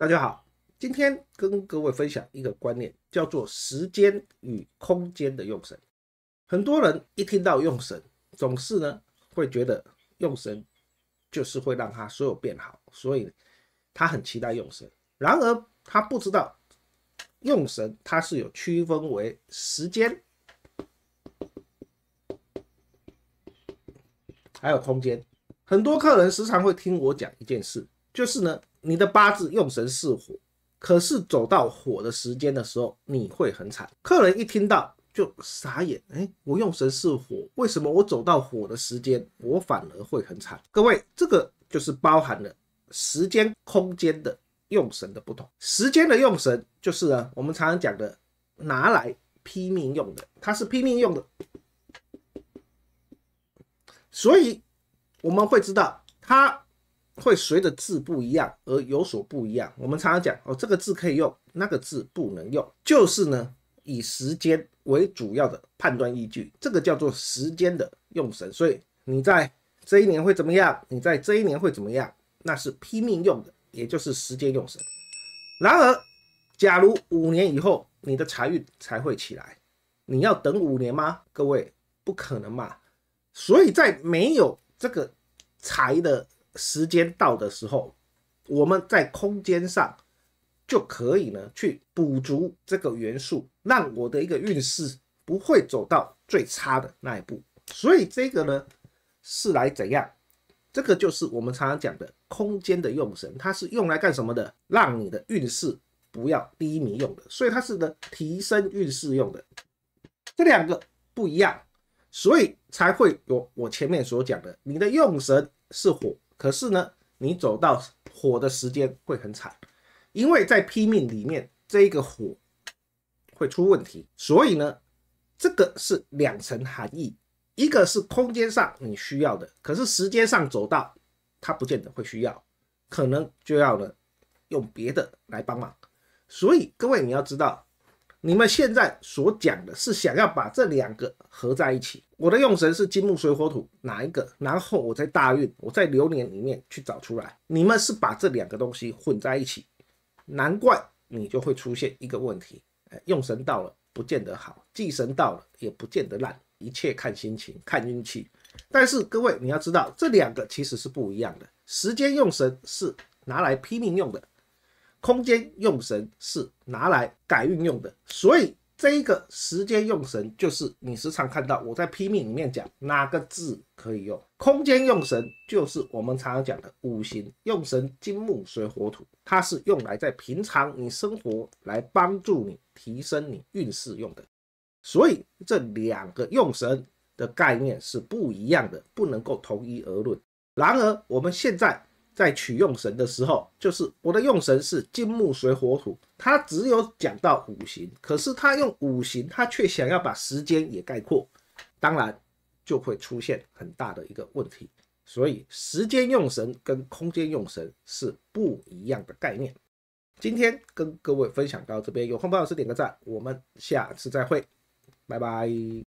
大家好，今天跟各位分享一个观念，叫做时间与空间的用神。很多人一听到用神，总是呢会觉得用神就是会让他所有变好，所以他很期待用神。然而他不知道用神，它是有区分为时间还有空间。很多客人时常会听我讲一件事。就是呢，你的八字用神是火，可是走到火的时间的时候，你会很惨。客人一听到就傻眼，哎，我用神是火，为什么我走到火的时间，我反而会很惨？各位，这个就是包含了时间、空间的用神的不同。时间的用神就是呢，我们常常讲的拿来拼命用的，它是拼命用的，所以我们会知道它。会随着字不一样而有所不一样。我们常常讲哦，这个字可以用，那个字不能用，就是呢以时间为主要的判断依据，这个叫做时间的用神。所以你在这一年会怎么样？你在这一年会怎么样？那是拼命用的，也就是时间用神。然而，假如五年以后你的财运才会起来，你要等五年吗？各位，不可能嘛！所以在没有这个财的。时间到的时候，我们在空间上就可以呢去补足这个元素，让我的一个运势不会走到最差的那一步。所以这个呢是来怎样？这个就是我们常常讲的空间的用神，它是用来干什么的？让你的运势不要低迷用的，所以它是呢提升运势用的。这两个不一样，所以才会有我前面所讲的，你的用神是火。可是呢，你走到火的时间会很惨，因为在拼命里面，这个火会出问题。所以呢，这个是两层含义，一个是空间上你需要的，可是时间上走到它不见得会需要，可能就要呢用别的来帮忙。所以各位你要知道。你们现在所讲的是想要把这两个合在一起，我的用神是金木水火土哪一个？然后我在大运、我在流年里面去找出来。你们是把这两个东西混在一起，难怪你就会出现一个问题。用神到了不见得好，忌神到了也不见得烂，一切看心情、看运气。但是各位你要知道，这两个其实是不一样的。时间用神是拿来拼命用的。空间用神是拿来改运用的，所以这个时间用神就是你时常看到我在拼命里面讲哪个字可以用。空间用神就是我们常常讲的五行用神金木水火土，它是用来在平常你生活来帮助你提升你运势用的。所以这两个用神的概念是不一样的，不能够同一而论。然而我们现在。在取用神的时候，就是我的用神是金木水火土，它只有讲到五行，可是他用五行，他却想要把时间也概括，当然就会出现很大的一个问题。所以时间用神跟空间用神是不一样的概念。今天跟各位分享到这边，有空帮老师点个赞，我们下次再会，拜拜。